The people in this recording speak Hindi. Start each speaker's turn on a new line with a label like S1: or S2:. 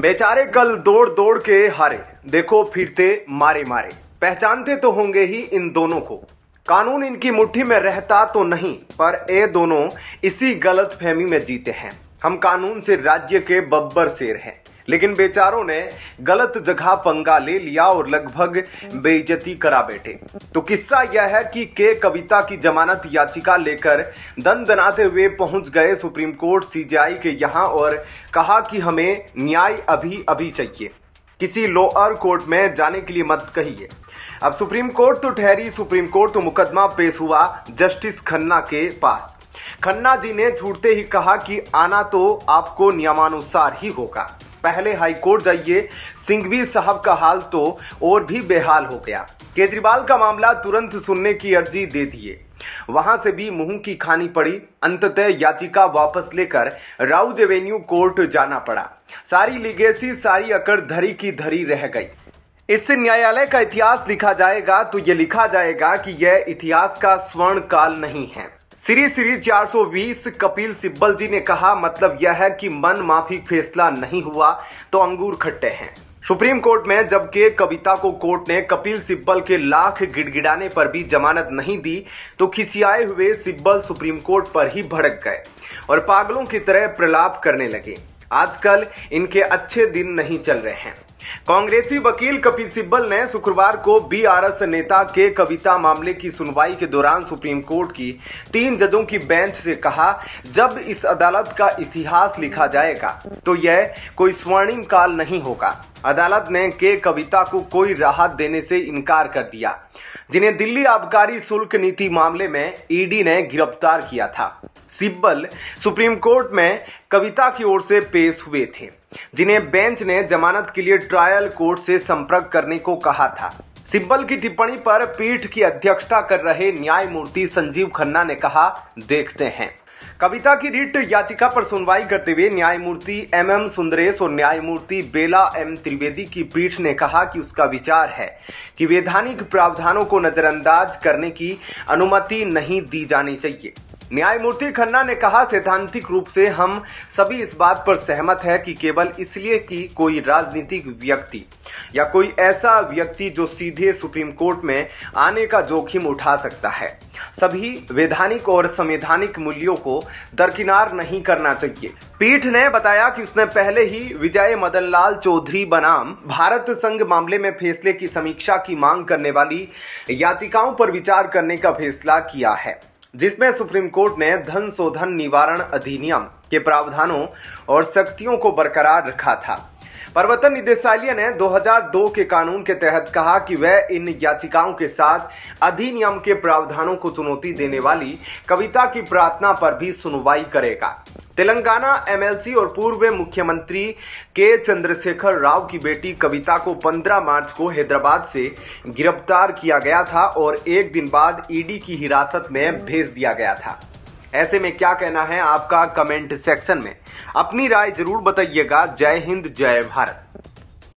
S1: बेचारे कल दौड़ दौड़ के हारे देखो फिरते मारे मारे पहचानते तो होंगे ही इन दोनों को कानून इनकी मुट्ठी में रहता तो नहीं पर ये दोनों इसी गलत फहमी में जीते हैं हम कानून से राज्य के बब्बर शेर हैं लेकिन बेचारों ने गलत जगह पंगा ले लिया और लगभग बेइज्जती करा बैठे तो किस्सा यह है कि के कविता की जमानत याचिका लेकर दन दनाते हुए पहुंच गए सुप्रीम कोर्ट सीजीआई के यहां और कहा कि हमें न्याय अभी अभी चाहिए किसी लोअर कोर्ट में जाने के लिए मत कहिए अब सुप्रीम कोर्ट तो ठहरी सुप्रीम कोर्ट तो मुकदमा पेश हुआ जस्टिस खन्ना के पास खन्ना जी ने छूटते ही कहा कि आना तो आपको नियमानुसार ही होगा पहले हाईकोर्ट जाइए सिंघवी साहब का हाल तो और भी बेहाल हो गया केजरीवाल का मामला तुरंत सुनने की अर्जी दे दिए वहां से भी मुंह की खानी पड़ी अंततः याचिका वापस लेकर राउज एवेन्यू कोर्ट जाना पड़ा सारी लीगेसी सारी अकड़ धरी की धरी रह गई इससे न्यायालय का इतिहास लिखा जाएगा तो ये लिखा जाएगा कि यह इतिहास का स्वर्ण काल नहीं है सीरीज सीरीज 420 कपिल सिब्बल जी ने कहा मतलब यह है कि मन माफी फैसला नहीं हुआ तो अंगूर खट्टे हैं सुप्रीम कोर्ट में जबकि कविता को कोर्ट ने कपिल सिब्बल के लाख गिड़गिड़ाने पर भी जमानत नहीं दी तो खिसियाए हुए सिब्बल सुप्रीम कोर्ट पर ही भड़क गए और पागलों की तरह प्रलाप करने लगे आजकल इनके अच्छे दिन नहीं चल रहे हैं कांग्रेसी वकील कपिल सिब्बल ने शुक्रवार को बीआरएस नेता के कविता मामले की सुनवाई के दौरान सुप्रीम कोर्ट की तीन जजों की बेंच से कहा जब इस अदालत का इतिहास लिखा जाएगा तो यह कोई स्वर्णिम काल नहीं होगा अदालत ने के कविता को कोई राहत देने से इनकार कर दिया जिन्हें दिल्ली आबकारी शुल्क नीति मामले में ईडी ने गिरफ्तार किया था सिब्बल सुप्रीम कोर्ट में कविता की ओर से पेश हुए थे जिन्हें बेंच ने जमानत के लिए ट्रायल कोर्ट से संपर्क करने को कहा था सिब्बल की टिप्पणी पर पीठ की अध्यक्षता कर रहे न्यायमूर्ति संजीव खन्ना ने कहा देखते हैं कविता की रिट याचिका पर सुनवाई करते हुए न्यायमूर्ति एम एम सुंदरेश और न्यायमूर्ति बेला एम त्रिवेदी की पीठ ने कहा कि उसका विचार है कि वैधानिक प्रावधानों को नजरअंदाज करने की अनुमति नहीं दी जानी चाहिए न्यायमूर्ति खन्ना ने कहा सैद्धांतिक रूप से हम सभी इस बात पर सहमत है कि केवल इसलिए कि कोई राजनीतिक व्यक्ति या कोई ऐसा व्यक्ति जो सीधे सुप्रीम कोर्ट में आने का जोखिम उठा सकता है सभी वैधानिक और संवैधानिक मूल्यों को दरकिनार नहीं करना चाहिए पीठ ने बताया कि उसने पहले ही विजय मदनलाल चौधरी बनाम भारत संघ मामले में फैसले की समीक्षा की मांग करने वाली याचिकाओं पर विचार करने का फैसला किया है जिसमें सुप्रीम कोर्ट ने धन शोधन निवारण अधिनियम के प्रावधानों और शक्तियों को बरकरार रखा था प्रवर्तन निदेशालय ने 2002 के कानून के तहत कहा कि वह इन याचिकाओं के साथ अधिनियम के प्रावधानों को चुनौती देने वाली कविता की प्रार्थना पर भी सुनवाई करेगा तेलंगाना एमएलसी और पूर्व मुख्यमंत्री के चंद्रशेखर राव की बेटी कविता को 15 मार्च को हैदराबाद से गिरफ्तार किया गया था और एक दिन बाद ईडी की हिरासत में भेज दिया गया था ऐसे में क्या कहना है आपका कमेंट सेक्शन में अपनी राय जरूर बताइएगा जय हिंद जय भारत